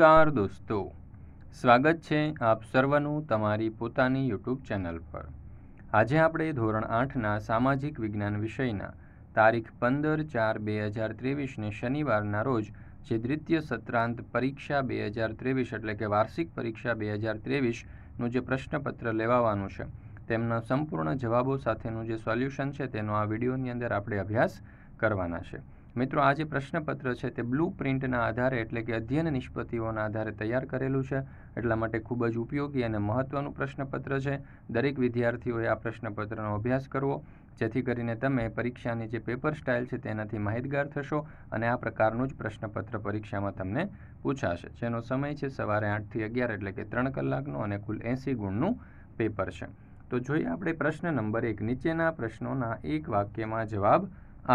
નમસ્કાર દોસ્તો સ્વાગત છે આપ સર્વનું તમારી પોતાની યુટ્યુબ ચેનલ પર આજે આપણે ધોરણ આઠના સામાજિક વિજ્ઞાન વિષયના તારીખ પંદર ચાર બે હજાર ત્રેવીસને શનિવારના રોજ જે દ્વિતીય સત્રાંત પરીક્ષા બે હજાર ત્રેવીસ એટલે કે વાર્ષિક પરીક્ષા બે હજાર ત્રેવીસનું જે પ્રશ્નપત્ર લેવાવાનું છે તેમના સંપૂર્ણ જવાબો સાથેનું જે સોલ્યુશન છે તેનો આ વિડીયોની અંદર આપણે અભ્યાસ કરવાના છે મિત્રો આ જે પ્રશ્નપત્ર છે તે બ્લુ પ્રિન્ટના આધારે એટલે કે અધ્યયન નિષ્પત્તિઓના આધારે તૈયાર કરેલું છે એટલા માટે ખૂબ જ ઉપયોગી અને મહત્ત્વનું પ્રશ્નપત્ર છે દરેક વિદ્યાર્થીઓએ આ પ્રશ્નપત્રનો અભ્યાસ કરવો જેથી કરીને તમે પરીક્ષાની જે પેપર સ્ટાઇલ છે તેનાથી માહિતગાર થશો અને આ પ્રકારનું જ પ્રશ્નપત્ર પરીક્ષામાં તમને પૂછાશે જેનો સમય છે સવારે આઠથી અગિયાર એટલે કે ત્રણ કલાકનો અને કુલ એંસી ગુણનું પેપર છે તો જોઈએ આપણે પ્રશ્ન નંબર એક નીચેના પ્રશ્નોના એક વાક્યમાં જવાબ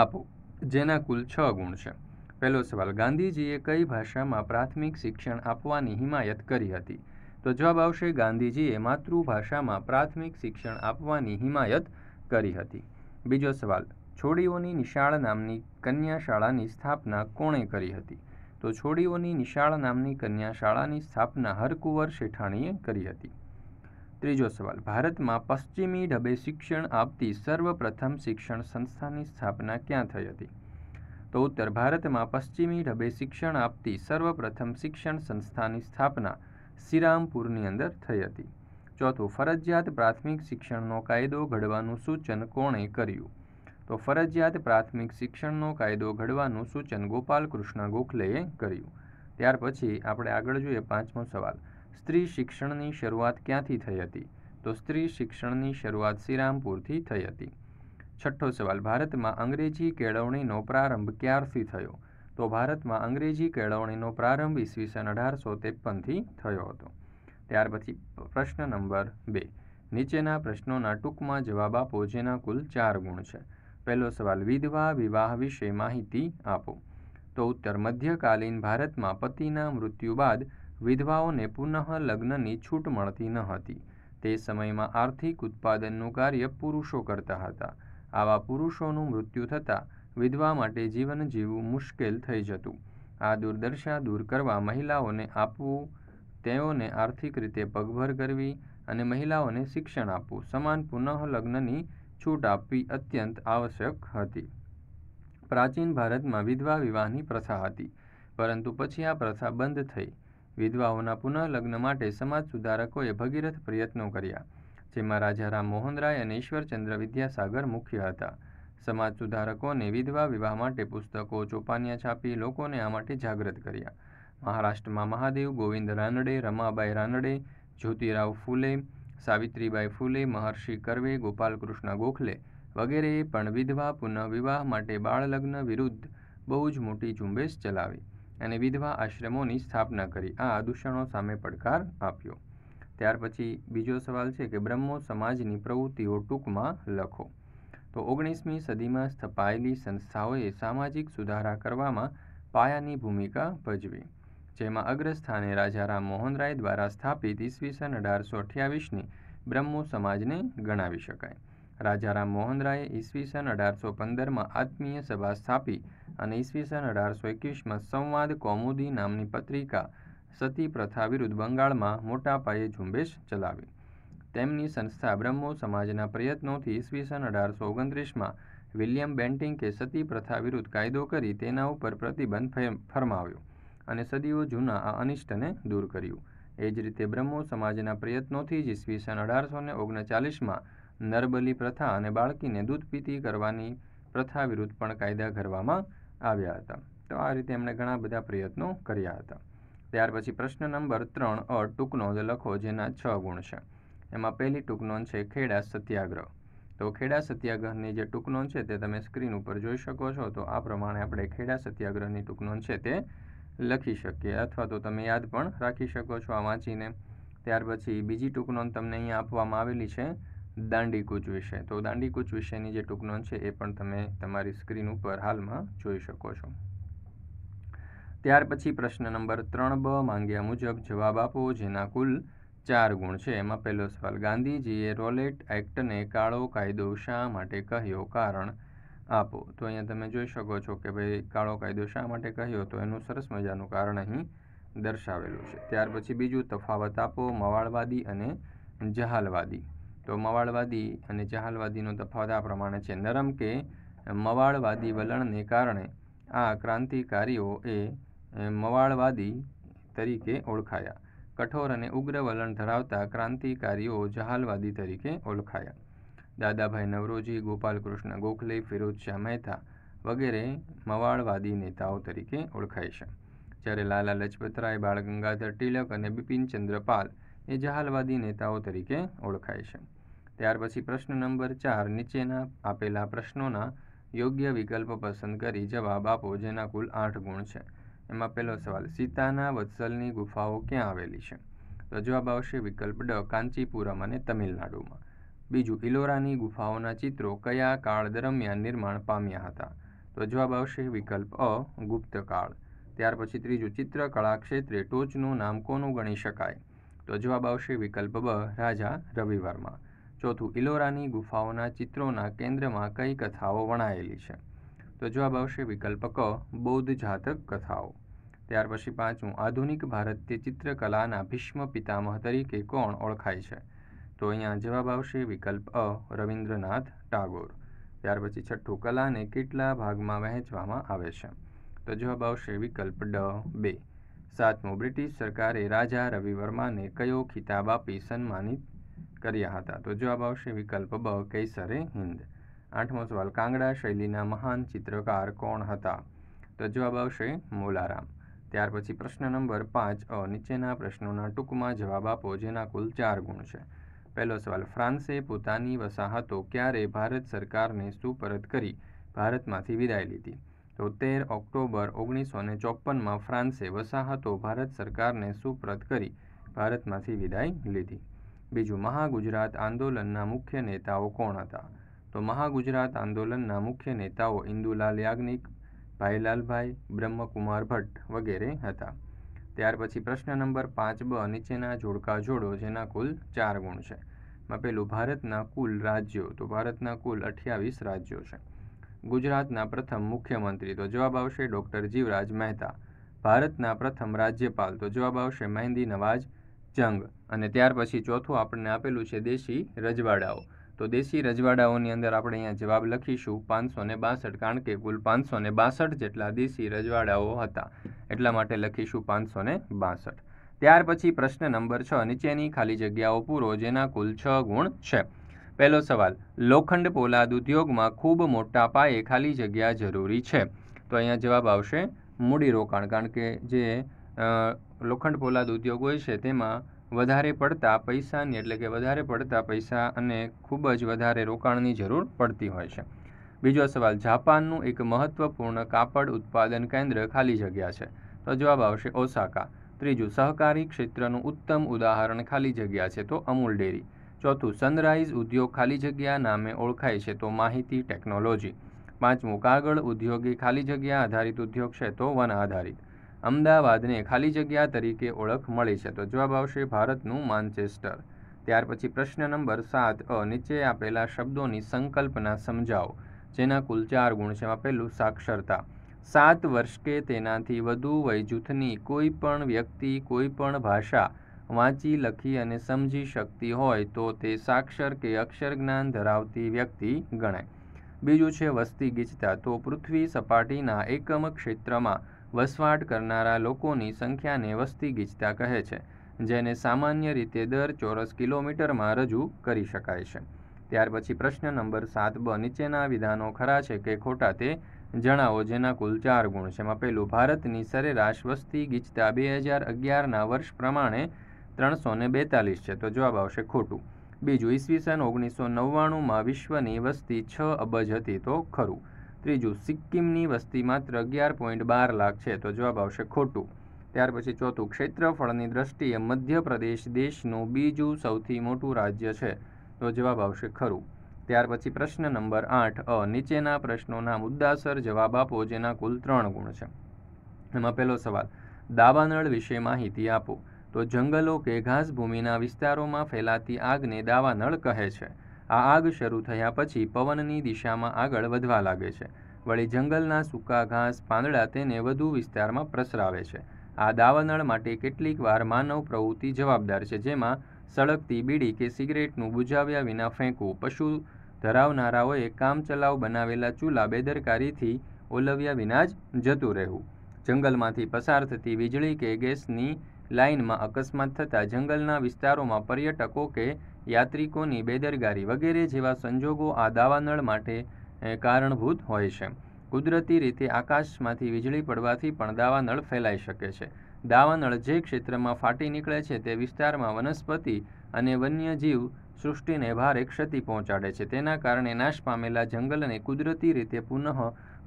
આપો જેના કુલ છ ગુણ છે પહેલો સવાલ ગાંધીજીએ કઈ ભાષામાં પ્રાથમિક શિક્ષણ આપવાની હિમાયત કરી હતી તો જવાબ આવશે ગાંધીજીએ માતૃભાષામાં પ્રાથમિક શિક્ષણ આપવાની હિમાયત કરી હતી બીજો સવાલ છોડીઓની નિશાળ નામની કન્યા શાળાની સ્થાપના કોણે કરી હતી તો છોડીઓની નિશાળ નામની કન્યા શાળાની સ્થાપના હરકુંવર શેઠાણીએ કરી હતી ત્રીજો સવાલ ભારતમાં પશ્ચિમી ઢબે શિક્ષણ આપતી સર્વપ્રથમ શિક્ષણ સંસ્થાની સ્થાપના ક્યાં થઈ હતી તો ઉત્તર ભારતમાં પશ્ચિમી ઢબે શિક્ષણ આપતી સર્વપ્રથમ શિક્ષણ સંસ્થાની સ્થાપના શ્રીરામપુરની અંદર થઈ હતી ચોથું ફરજિયાત પ્રાથમિક શિક્ષણનો કાયદો ઘડવાનું સૂચન કોણે કર્યું તો ફરજિયાત પ્રાથમિક શિક્ષણનો કાયદો ઘડવાનું સૂચન ગોપાલ કૃષ્ણ ગોખલેએ કર્યું ત્યાર પછી આપણે આગળ જોઈએ પાંચમો સવાલ સ્ત્રી શિક્ષણની શરૂઆત ક્યાંથી થઈ હતી તો સ્ત્રી શિક્ષણની શરૂઆત શ્રીરામપુરથી થઈ હતી છઠ્ઠો સવાલ ભારતમાં અંગ્રેજી કેળવણીનો પ્રારંભ ક્યારથી થયો તો ભારતમાં અંગ્રેજી કેળવણીનો પ્રારંભ ઈસવીસન અઢારસો ત્રેપનથી થયો હતો ત્યાર પછી પ્રશ્ન નંબર બે નીચેના પ્રશ્નોના ટૂંકમાં જવાબ આપો જેના કુલ ચાર ગુણ છે પહેલો સવાલ વિધવા વિવાહ વિશે માહિતી આપો તો ઉત્તર મધ્યકાલીન ભારતમાં પતિના મૃત્યુ બાદ વિધવાઓને પુનઃ લગ્નની છૂટ મળતી ન હતી તે સમયમાં આર્થિક ઉત્પાદનનું કાર્ય પુરુષો કરતા હતા આવા પુરુષોનું મૃત્યુ થતાં વિધવા માટે જીવન જીવવું મુશ્કેલ થઈ જતું આ દુર્દશા દૂર કરવા મહિલાઓને આપવું તેઓને આર્થિક રીતે પગભર કરવી અને મહિલાઓને શિક્ષણ આપવું સમાન પુનઃ લગ્નની છૂટ આપવી અત્યંત આવશ્યક હતી પ્રાચીન ભારતમાં વિધવા વિવાહની પ્રથા હતી પરંતુ પછી આ પ્રથા બંધ થઈ વિધવાઓના પુનઃલગ્ન માટે સમાજ સુધારકોએ ભગીરથ પ્રયત્નો કર્યા જેમાં રાજા રામ મોહન રાય અને ઈશ્વરચંદ્ર વિદ્યાસાગર મુખ્ય હતા સમાજ સુધારકોને વિધવા વિવાહ માટે પુસ્તકો ચોપાનિયા છાપી લોકોને આ માટે જાગૃત કર્યા મહારાષ્ટ્રમાં મહાદેવ ગોવિંદ રાનડે રમાબાઈ રાનડે જ્યોતિરાવ ફૂલે સાવિત્રીબાઈ ફૂલે મહર્ષિ કરવે ગોપાલકૃષ્ણ ગોખલે વગેરેએ પણ વિધવા પુનઃવિવાહ માટે બાળલગ્ન વિરુદ્ધ બહુ જ મોટી ઝુંબેશ ચલાવી અને વિધવા આશ્રમોની સ્થાપના કરી આ દૂષણો સામે પડકાર આપ્યો ત્યાર પછી બીજો સવાલ છે કે બ્રહ્મો સમાજની પ્રવૃત્તિઓ ટૂંકમાં લખો તો ઓગણીસમી સદીમાં સ્થપાયેલી સંસ્થાઓએ સામાજિક સુધારા કરવામાં પાયાની ભૂમિકા ભજવી જેમાં અગ્રસ્થાને રાજા રામ મોહનરાય દ્વારા સ્થાપિત ઈસવીસન અઢારસો અઠ્યાવીસની બ્રહ્મો સમાજને ગણાવી શકાય રાજારામ મોહન રાયે ઈસવીસન અઢારસો પંદરમાં આત્મીય સભા સ્થાપી અને ઈસવીસન અઢારસો એકવીસમાં સંવાદ કૌમુદી નામની પત્રિકા સતી પ્રથા વિરુદ્ધ બંગાળમાં મોટા પાયે ઝુંબેશ ચલાવી તેમની સંસ્થા બ્રહ્મો સમાજના પ્રયત્નોથી ઈસવીસન અઢારસો ઓગણત્રીસમાં વિલિયમ બેન્ટિંકે સતી પ્રથા વિરુદ્ધ કાયદો કરી તેના ઉપર પ્રતિબંધ ફરમાવ્યો અને સદીઓ જૂના આ અનિષ્ટને દૂર કર્યું એ જ રીતે બ્રહ્મો સમાજના પ્રયત્નોથી જ ઈસવીસન અઢારસો ને ઓગણચાલીસમાં નરબલી પ્રથા અને બાળકીને દૂધ પીતી કરવાની પ્રથા વિરુદ્ધ પણ કાયદા કરવામાં આવ્યા હતા તો આ રીતે એમણે ઘણા બધા પ્રયત્નો કર્યા હતા ત્યાર પછી પ્રશ્ન નંબર ત્રણ અ ટૂંકનોંધ લખો જેના છ ગુણ છે એમાં પહેલી ટૂંકનોંધ છે ખેડા સત્યાગ્રહ તો ખેડા સત્યાગ્રહની જે ટૂંકનો છે તે તમે સ્ક્રીન ઉપર જોઈ શકો છો તો આ પ્રમાણે આપણે ખેડા સત્યાગ્રહની ટૂંકનોંધ છે તે લખી શકીએ અથવા તો તમે યાદ પણ રાખી શકો છો આ વાંચીને ત્યાર પછી બીજી ટૂંકનોંધ તમને અહીંયા આપવામાં આવેલી છે દાંડી કૂચ વિષય તો દાંડી કૂચ વિષયની જે ટૂંક નોંધ છે એ પણ તમે તમારી સ્ક્રીન ઉપર હાલમાં જોઈ શકો છો ત્યાર પછી પ્રશ્ન નંબર ત્રણ બ માંગ્યા મુજબ જવાબ આપો જેના કુલ ચાર ગુણ છે એમાં પહેલો સવાલ ગાંધીજીએ રોલેટ એક્ટને કાળો કાયદો શા માટે કહ્યો કારણ આપો તો અહીંયા તમે જોઈ શકો છો કે ભાઈ કાળો કાયદો શા માટે કહ્યો તો એનું સરસ મજાનું કારણ અહીં દર્શાવેલું છે ત્યાર પછી બીજું તફાવત આપો મવાળવાદી અને જહાલવાદી તો મવાળવાદી અને જહાલવાદીનો તફાવત આ પ્રમાણે છે નરમ કે મવાળવાદી વલણને કારણે આ ક્રાંતિકારીઓ એ મવાળવાદી તરીકે ઓળખાયા કઠોર અને ઉગ્ર વલણ ધરાવતા ક્રાંતિકારીઓ જહાલવાદી તરીકે ઓળખાયા દાદાભાઈ નવરોજી ગોપાલકૃષ્ણ ગોખલે ફિરોજ શાહ મહેતા વગેરે મવાળવાદી નેતાઓ તરીકે ઓળખાય છે જ્યારે લાલા લજપતરાય બાળ ગંગાધર તિલક અને બિપિન ચંદ્રપાલ એ જહાલવાદી નેતાઓ તરીકે ઓળખાય છે ત્યાર પછી પ્રશ્ન નંબર ચાર નીચેના આપેલા પ્રશ્નોના યોગ્ય વિકલ્પ પસંદ કરી જવાબ આપો જેના કુલ આઠ ગુણ છે એમાં પહેલો સવાલ સીતાના વત્સલની ગુફાઓ ક્યાં આવેલી છે તો જવાબ આવશે વિકલ્પ ડ કાંચીપુરમ અને તમિલનાડુમાં બીજું ઇલોરાની ગુફાઓના ચિત્રો કયા કાળ દરમિયાન નિર્માણ પામ્યા હતા તો જવાબ આવશે વિકલ્પ અ ગુપ્ત કાળ ત્યાર પછી ત્રીજું ચિત્રકળા ક્ષેત્રે ટોચનું નામ કોનું ગણી શકાય તો જવાબ આવશે વિકલ્પ બ રાજા રવિવર્મા ચોથું ઇલોરાની ગુફાઓના ચિત્રોના કેન્દ્રમાં કઈ કથાઓ વણાયેલી છે તો જવાબ આવશે વિકલ્પ ક બૌદ્ધ જાતક કથાઓ ત્યાર પછી પાંચમું આધુનિક ભારતીય ચિત્રકલાના ભીષ્મ પિતામહ તરીકે કોણ ઓળખાય છે તો અહીંયા જવાબ આવશે વિકલ્પ અ રવિન્દ્રનાથ ટાગોર ત્યાર પછી છઠ્ઠું કલાને કેટલા ભાગમાં વહેંચવામાં આવે છે તો જવાબ આવશે વિકલ્પ ડ બે સાતમો બ્રિટિશ સરકારે રાજા રવિ વર્માને કયો ખિતાબ આપી સન્માનિત કર્યા હતા તો જવાબ આવશે વિકલ્પ બ કૈસરે હિન્દ આઠમો સવાલ કાંગડા શૈલીના મહાન ચિત્રકાર કોણ હતા તો જવાબ આવશે મોલારામ ત્યાર પછી પ્રશ્ન નંબર પાંચ અ નીચેના પ્રશ્નોના ટૂંકમાં જવાબ આપો જેના કુલ ચાર ગુણ છે પહેલો સવાલ ફ્રાન્સે પોતાની વસાહતો ક્યારે ભારત સરકારને સુપરત કરી ભારતમાંથી વિદાય લીધી તો તેર ઓક્ટોબર ઓગણીસો ને ચોપનમાં ફ્રાન્સે વસાહતો ભારત સરકારને સુપ્રત કરી ભારતમાંથી વિદાય લીધી બીજું મહાગુજરાત આંદોલનના મુખ્ય નેતાઓ કોણ હતા તો મહાગુજરાત આંદોલનના મુખ્ય નેતાઓ ઇન્દુલાલ યાજ્ઞિક ભાઈલાલભાઈ બ્રહ્મકુમાર ભટ્ટ વગેરે હતા ત્યાર પછી પ્રશ્ન નંબર પાંચ બ નીચેના જોડકા જોડો જેના કુલ ચાર ગુણ છે માં પેલું ભારતના કુલ રાજ્યો તો ભારતના કુલ અઠ્યાવીસ રાજ્યો છે ગુજરાતના પ્રથમ મુખ્યમંત્રી તો જવાબ આવશે ડૉક્ટર જીવરાજ મહેતા ભારતના પ્રથમ રાજ્યપાલ તો જવાબ આવશે મહેંદી નવાજ જંગ અને ત્યાર પછી ચોથું આપણને આપેલું છે દેશી રજવાડાઓ તો દેશી રજવાડાઓની અંદર આપણે અહીંયા જવાબ લખીશું પાંચસો ને બાસઠ કારણ કે કુલ પાંચસો ને બાસઠ જેટલા દેશી રજવાડાઓ હતા એટલા માટે લખીશું પાંચસો ને બાસઠ ત્યાર પછી પ્રશ્ન નંબર છ નીચેની ખાલી જગ્યાઓ પૂરો જેના કુલ છ ગુણ છે પહેલો સવાલ લોખંડ પોલાદ ઉદ્યોગમાં ખૂબ મોટા પાયે ખાલી જગ્યા જરૂરી છે તો અહીંયા જવાબ આવશે મૂડીરોકાણ કારણ કે જે લોખંડ પોલાદ ઉદ્યોગ હોય છે તેમાં વધારે પડતા પૈસાની એટલે કે વધારે પડતા પૈસા અને ખૂબ જ વધારે રોકાણની જરૂર પડતી હોય છે બીજો સવાલ જાપાનનું એક મહત્વપૂર્ણ કાપડ ઉત્પાદન કેન્દ્ર ખાલી જગ્યા છે તો જવાબ આવશે ઓસાકા ત્રીજું સહકારી ક્ષેત્રનું ઉત્તમ ઉદાહરણ ખાલી જગ્યા છે તો અમૂલ ડેરી ચોથું સનરાઈઝ ઉદ્યોગ ખાલી જગ્યા નામે ઓળખાય છે તો માહિતી ટેકનોલોજી પાંચમું કાગળ ઉદ્યોગી ખાલી જગ્યા આધારિત ઉદ્યોગ છે તો વન આધારિત અમદાવાદને ખાલી જગ્યા તરીકે ઓળખ મળી છે તો જવાબ આવશે ભારતનું માન્ચેસ્ટર ત્યાર પછી પ્રશ્ન નંબર સાત અ નીચે આપેલા શબ્દોની સંકલ્પના સમજાવો જેના કુલ ચાર ગુણ છે એમાં આપેલું સાક્ષરતા સાત વર્ષ કે તેનાથી વધુ વય જૂથની કોઈ પણ વ્યક્તિ કોઈ પણ ભાષા વાંચી લખી અને સમજી શકતી હોય તો તે સાક્ષર કે અક્ષર જ્ઞાન ધરાવતી વ્યક્તિ ગણાય બીજું છે વસ્તી ગીચતા તો પૃથ્વી સપાટીના એકમ ક્ષેત્રમાં વસવાટ કરનારા લોકોની સંખ્યાને વસ્તી ગીચતા કહે છે જેને સામાન્ય રીતે દર ચોરસ કિલોમીટરમાં રજૂ કરી શકાય છે ત્યાર પછી પ્રશ્ન નંબર સાત બ નીચેના વિધાનો ખરા છે કે ખોટા તે જણાવો જેના કુલ ચાર ગુણ છે એમાં પહેલું ભારતની સરેરાશ વસ્તી ગીચતા બે હજાર અગિયારના વર્ષ પ્રમાણે ત્રણસો ને બેતાલીસ છે તો જવાબ આવશે ખોટું બીજું ઈસવીસન ઓગણીસો નવ્વાણુંમાં વિશ્વની વસ્તી છ અબજ હતી તો ખરું ત્રીજું સિક્કિમની વસ્તી માત્ર અગિયાર પોઈન્ટ બાર લાખ છે તો જવાબ આવશે ખોટું ત્યાર પછી ચોથું ક્ષેત્રફળની દ્રષ્ટિએ મધ્યપ્રદેશ દેશનું બીજું સૌથી મોટું રાજ્ય છે તો જવાબ આવશે ખરું ત્યાર પછી પ્રશ્ન નંબર આઠ અ નીચેના પ્રશ્નોના મુદ્દાસર જવાબ આપો જેના કુલ ત્રણ ગુણ છે એમાં પહેલો સવાલ દાબાનળ વિશે માહિતી આપો તો જંગલો કે ઘાસભૂમિના વિસ્તારોમાં ફેલાતી આગને દાવાનળ કહે છે આ આગ શરૂ થયા પછી પવનની દિશામાં આગળ વધવા લાગે છે વળી જંગલના સૂકા ઘાસ પાંદડા તેને વધુ વિસ્તારમાં પ્રસરાવે છે આ દાવાનળ માટે કેટલીક વાર માનવ પ્રવૃત્તિ જવાબદાર છે જેમાં સળગતી બીડી કે સિગરેટનું બુજાવ્યા વિના ફેંકવું પશુ ધરાવનારાઓએ કામચલાઉ બનાવેલા ચૂલા બેદરકારીથી ઓલવ્યા વિના જ જતું રહેવું જંગલમાંથી પસાર થતી વીજળી કે ગેસની લાઇનમાં અકસ્માત થતાં જંગલના વિસ્તારોમાં પર્યટકો કે યાત્રિકોની બેદરગારી વગેરે જેવા સંજોગો આ દાવાનળ માટે કારણભૂત હોય છે કુદરતી રીતે આકાશમાંથી વીજળી પડવાથી પણ દાવાનળ ફેલાઈ શકે છે દાવાનળ જે ક્ષેત્રમાં ફાટી નીકળે છે તે વિસ્તારમાં વનસ્પતિ અને વન્યજીવ સૃષ્ટિને ભારે ક્ષતિ પહોંચાડે છે તેના કારણે નાશ પામેલા જંગલને કુદરતી રીતે પુનઃ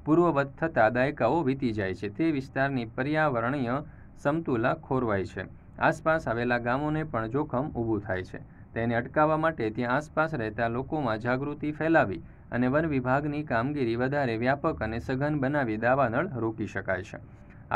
પૂર્વવત થતાં દાયકાઓ વીતી જાય છે તે વિસ્તારની પર્યાવરણીય સમતુલા ખોરવાય છે આસપાસ આવેલા ગામોને પણ જોખમ ઊભું થાય છે તેને અટકાવવા માટે ત્યાં આસપાસ રહેતા લોકોમાં જાગૃતિ ફેલાવી અને વન વિભાગની કામગીરી વધારે વ્યાપક અને સઘન બનાવી દાવાનળ રોકી શકાય છે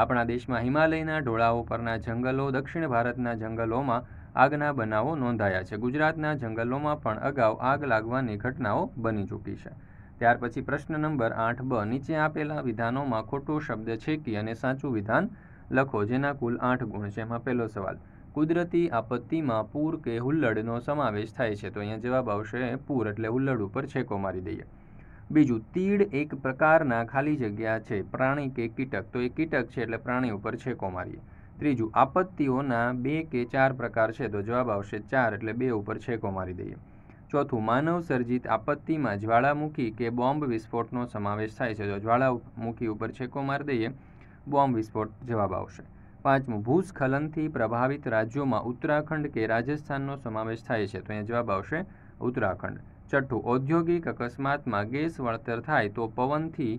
આપણા દેશમાં હિમાલયના ઢોળાઓ પરના જંગલો દક્ષિણ ભારતના જંગલોમાં આગના બનાવો નોંધાયા છે ગુજરાતના જંગલોમાં પણ અગાઉ આગ લાગવાની ઘટનાઓ બની ચૂકી છે ત્યાર પછી પ્રશ્ન નંબર આઠ બ નીચે આપેલા વિધાનોમાં ખોટો શબ્દ છે કે અને સાચું વિધાન લખો જેના કુલ આઠ ગુણ છે એમાં પહેલો સવાલ કુદરતી આપત્તિમાં પૂર કે હુલ્લડનો સમાવેશ થાય છે તો અહીંયા જવાબ આવશે પૂર એટલે હુલ્લડ ઉપર છેકો મારી દઈએ બીજું તીડ એક પ્રકારના ખાલી જગ્યા છે પ્રાણી કે કીટક તો એ કીટક છે એટલે પ્રાણી ઉપર છેકો મારીએ ત્રીજું આપત્તિઓના બે કે ચાર પ્રકાર છે તો જવાબ આવશે ચાર એટલે બે ઉપર છેકો મારી દઈએ ચોથું માનવ સર્જિત આપત્તિમાં જ્વાળામુખી કે બોમ્બ વિસ્ફોટનો સમાવેશ થાય છે તો જ્વાળામુખી ઉપર છેકો મારી દઈએ બોમ્બ વિસ્ફોટ જવાબ આવશે પાંચમું ભૂસ્ખલનથી પ્રભાવિત રાજ્યોમાં ઉત્તરાખંડ કે રાજસ્થાનનો સમાવેશ થાય છે તો અહીંયા જવાબ આવશે ઉત્તરાખંડ છઠ્ઠું ઔદ્યોગિક અકસ્માતમાં ગેસ વળતર થાય તો પવનથી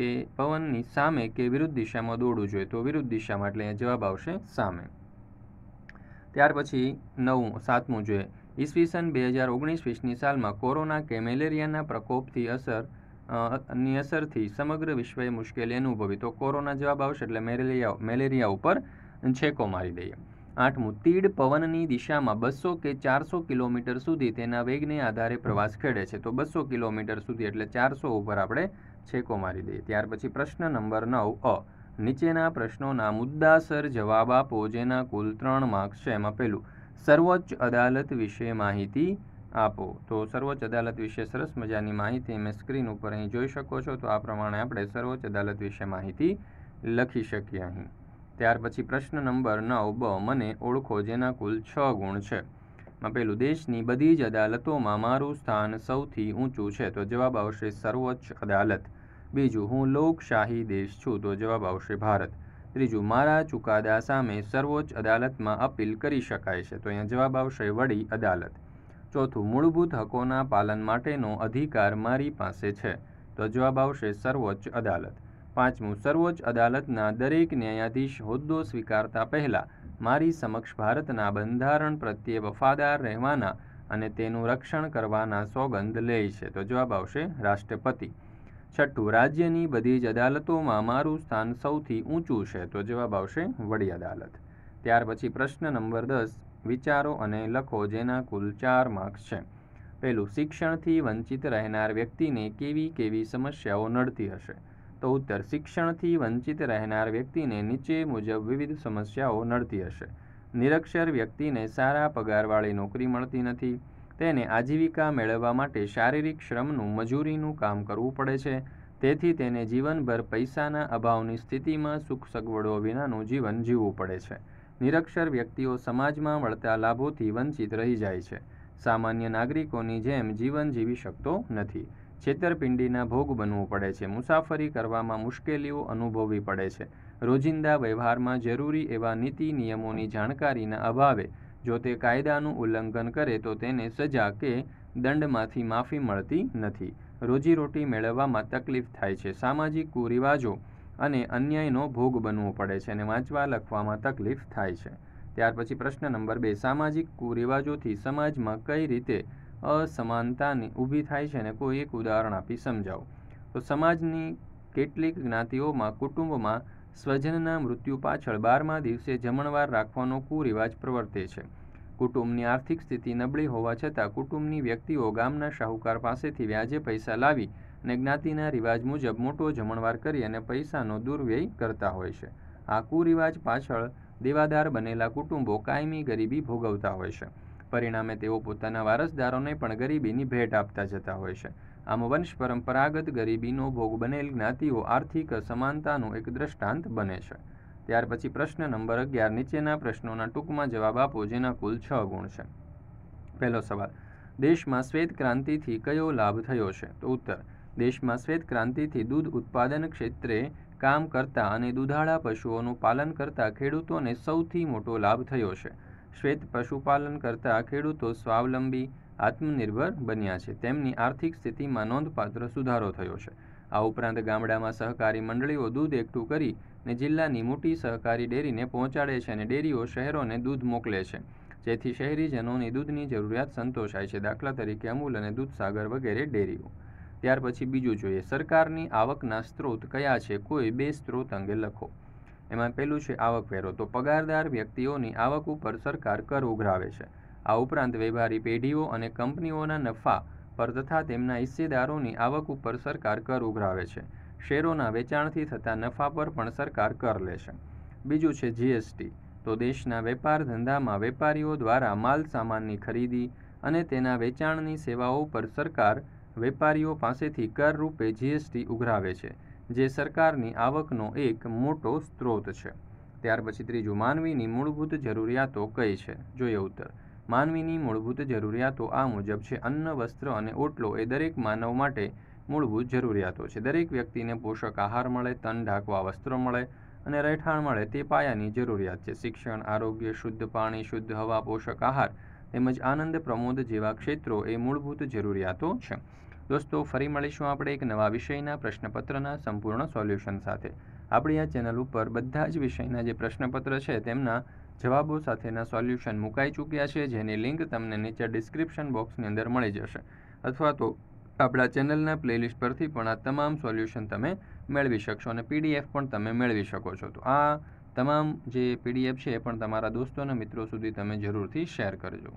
કે પવનની સામે કે વિરુદ્ધ દિશામાં દોડવું જોઈએ તો વિરુદ્ધ દિશામાં એટલે અહીંયા જવાબ આવશે સામે ત્યાર પછી નવું સાતમું જોઈએ ઈસવીસન બે હજાર ઓગણીસ વીસની સાલમાં કોરોના કે મેલેરિયાના પ્રકોપથી અસર ની અસરથી સમગ્ર વિશ્વએ મુશ્કેલી અનુભવી તો કોરોના જવાબ આવશે એટલે મેલેરિયા મેલેરિયા ઉપર છેકો મારી દઈએ આઠમું તીડ પવનની દિશામાં બસો કે ચારસો કિલોમીટર સુધી તેના વેગને આધારે પ્રવાસ ખેડે છે તો બસો કિલોમીટર સુધી એટલે ચારસો ઉપર આપણે છેકો મારી દઈએ ત્યાર પછી પ્રશ્ન નંબર નવ અ નીચેના પ્રશ્નોના મુદ્દાસર જવાબ આપો જેના કુલ ત્રણ માર્ક્સ છે એમાં પહેલું સર્વોચ્ચ અદાલત વિશે માહિતી આપો તો સર્વોચ્ચ અદાલત વિશે સરસ મજાની માહિતી મેં સ્ક્રીન ઉપર અહીં જોઈ શકો છો તો આ પ્રમાણે આપણે સર્વોચ્ચ અદાલત વિશે માહિતી લખી શકીએ અહીં ત્યાર પછી પ્રશ્ન નંબર નવ બ મને ઓળખો જેના કુલ છ ગુણ છે પહેલું દેશની બધી જ અદાલતોમાં મારું સ્થાન સૌથી ઊંચું છે તો જવાબ આવશે સર્વોચ્ચ અદાલત બીજું હું લોકશાહી દેશ છું તો જવાબ આવશે ભારત ત્રીજું મારા ચુકાદા સામે સર્વોચ્ચ અદાલતમાં અપીલ કરી શકાય છે તો અહીંયા જવાબ આવશે વડી અદાલત ચોથું મૂળભૂત હકોના પાલન માટેનો અધિકાર મારી પાસે છે તો જવાબ આવશે સર્વોચ્ચ અદાલત પાંચમું સર્વોચ્ચ અદાલતના દરેક ન્યાયાધીશ હોદ્દો સ્વીકારતા પહેલાં મારી સમક્ષ ભારતના બંધારણ પ્રત્યે વફાદાર રહેવાના અને તેનું રક્ષણ કરવાના સોગંદ લે છે તો જવાબ આવશે રાષ્ટ્રપતિ છઠ્ઠું રાજ્યની બધી જ અદાલતોમાં મારું સ્થાન સૌથી ઊંચું છે તો જવાબ આવશે વડી અદાલત ત્યાર પછી પ્રશ્ન નંબર દસ વિચારો અને લખો જેના કુલ ચાર માર્ક્સ છે પહેલું શિક્ષણથી વંચિત રહેનાર વ્યક્તિને કેવી કેવી સમસ્યાઓ નડતી હશે તો ઉત્તર શિક્ષણથી વંચિત રહેનાર વ્યક્તિને નીચે મુજબ વિવિધ સમસ્યાઓ નડતી હશે નિરક્ષર વ્યક્તિને સારા પગારવાળી નોકરી મળતી નથી તેને આજીવિકા મેળવવા માટે શારીરિક શ્રમનું મજૂરીનું કામ કરવું પડે છે તેથી તેને જીવનભર પૈસાના અભાવની સ્થિતિમાં સુખ સગવડો વિનાનું જીવન જીવવું પડે છે નિરક્ષર વ્યક્તિઓ સમાજમાં વળતા લાભોથી વંચિત રહી જાય છે સામાન્ય નાગરિકોની જેમ જીવન જીવી શકતો નથી છેતરપિંડીના ભોગ બનવું પડે છે મુસાફરી કરવામાં મુશ્કેલીઓ અનુભવવી પડે છે રોજિંદા વ્યવહારમાં જરૂરી એવા નીતિ નિયમોની જાણકારીના અભાવે જો તે કાયદાનું ઉલ્લંઘન કરે તો તેને સજા કે દંડમાંથી માફી મળતી નથી રોજીરોટી મેળવવામાં તકલીફ થાય છે સામાજિક કુરિવાજો અને અન્યાયનો ભોગ બનવો પડે છે અને વાંચવા લખવામાં તકલીફ થાય છે ત્યાર પછી પ્રશ્ન નંબર બે સામાજિક કુરિવાજોથી સમાજમાં કઈ રીતે અસમાનતાની ઊભી થાય છે અને કોઈ એક ઉદાહરણ આપી સમજાવો તો સમાજની કેટલીક જ્ઞાતિઓમાં કુટુંબમાં સ્વજનના મૃત્યુ પાછળ બારમા દિવસે જમણવાર રાખવાનો કુરિવાજ પ્રવર્તે છે કુટુંબની આર્થિક સ્થિતિ નબળી હોવા છતાં કુટુંબની વ્યક્તિઓ ગામના શાહુકાર પાસેથી વ્યાજે પૈસા લાવી અને જ્ઞાતિના રિવાજ મુજબ મોટો જમણવાર કરી અને પૈસાનો દુર્વ્યય કરતા હોય છે આ કુરિવાજ પાછળ દેવાદાર બનેલા કુટુંબો કાયમી ગરીબી ભોગવતા હોય છે પરિણામે તેઓ પોતાના વારસદારોને પણ ગરીબીની ભેટ આપતા જતા હોય છે આમ વંશ પરંપરાગત ગરીબીનો ભોગ બનેલ જ્ઞાતિઓ આર્થિક સમાનતાનું એક દ્રષ્ટાંત બને છે ત્યાર પછી પ્રશ્ન નંબર અગિયાર નીચેના પ્રશ્નોના ટૂંકમાં જવાબ આપો જેના કુલ છ ગુણ છે પહેલો સવાલ દેશમાં શ્વેત ક્રાંતિથી કયો લાભ થયો છે તો ઉત્તર દેશમાં શ્વેત ક્રાંતિથી દૂધ ઉત્પાદન ક્ષેત્રે કામ કરતા અને દૂધાળા પશુઓનું પાલન કરતા ખેડૂતોને સૌથી મોટો લાભ થયો છે શ્વેત પશુપાલન કરતા ખેડૂતો સ્વાવલંબી આત્મનિર્ભર બન્યા છે તેમની આર્થિક સ્થિતિમાં નોંધપાત્ર સુધારો થયો છે આ ઉપરાંત ગામડામાં સહકારી મંડળીઓ દૂધ એકઠું કરી ને જિલ્લાની મોટી સહકારી ડેરીને પહોંચાડે છે અને ડેરીઓ શહેરોને દૂધ મોકલે છે જેથી શહેરીજનોની દૂધની જરૂરિયાત સંતોષાય છે દાખલા તરીકે અમૂલ અને દૂધસાગર વગેરે ડેરીઓ ત્યાર પછી બીજું જોઈએ સરકારની આવકના સ્ત્રોત કયા છે કોઈ બે સ્ત્રોત અંગે લખો એમાં પહેલું છે આવકવેરો તો પગારદાર વ્યક્તિઓની આવક ઉપર સરકાર કર ઉઘરાવે છે આ ઉપરાંત વેપારી પેઢીઓ અને કંપનીઓના નફા પર તથા તેમના હિસ્સેદારોની આવક ઉપર સરકાર કર ઉઘરાવે છે શેરોના વેચાણથી થતા નફા પર પણ સરકાર કર લે છે બીજું છે જીએસટી તો દેશના વેપાર ધંધામાં વેપારીઓ દ્વારા માલ સામાનની ખરીદી અને તેના વેચાણની સેવાઓ પર સરકાર વેપારીઓ પાસેથી કરરૂપે જીએસટી ઉઘરાવે છે જે સરકારની આવકનો એક મોટો સ્ત્રોત છે ત્યાર પછી ત્રીજું માનવીની મૂળભૂત જરૂરિયાતો કઈ છે જોઈએ ઉત્તર માનવીની મૂળભૂત જરૂરિયાતો આ મુજબ છે અન્ન વસ્ત્ર અને ઓટલો એ દરેક માનવ માટે મૂળભૂત જરૂરિયાતો છે દરેક વ્યક્તિને પોષક આહાર મળે તન ઢાંકવા વસ્ત્ર મળે અને રહેઠાણ મળે તે પાયાની જરૂરિયાત છે શિક્ષણ આરોગ્ય શુદ્ધ પાણી શુદ્ધ હવા પોષક આહાર તેમજ આનંદ પ્રમોદ જેવા ક્ષેત્રો એ મૂળભૂત જરૂરિયાતો છે દોસ્તો ફરી મળીશું આપણે એક નવા વિષયના પ્રશ્નપત્રના સંપૂર્ણ સોલ્યુશન સાથે આપણી આ ચેનલ ઉપર બધા જ વિષયના જે પ્રશ્નપત્ર છે તેમના જવાબો સાથેના સોલ્યુશન મુકાઈ ચૂક્યા છે જેની લિંક તમને નીચે ડિસ્ક્રિપ્શન બોક્સની અંદર મળી જશે અથવા તો આપણા ચેનલના પ્લેલિસ્ટ પરથી પણ આ તમામ સોલ્યુશન તમે મેળવી શકશો અને પીડીએફ પણ તમે મેળવી શકો છો તો આ તમામ જે પીડીએફ છે એ પણ તમારા દોસ્તો અને મિત્રો સુધી તમે જરૂરથી શેર કરજો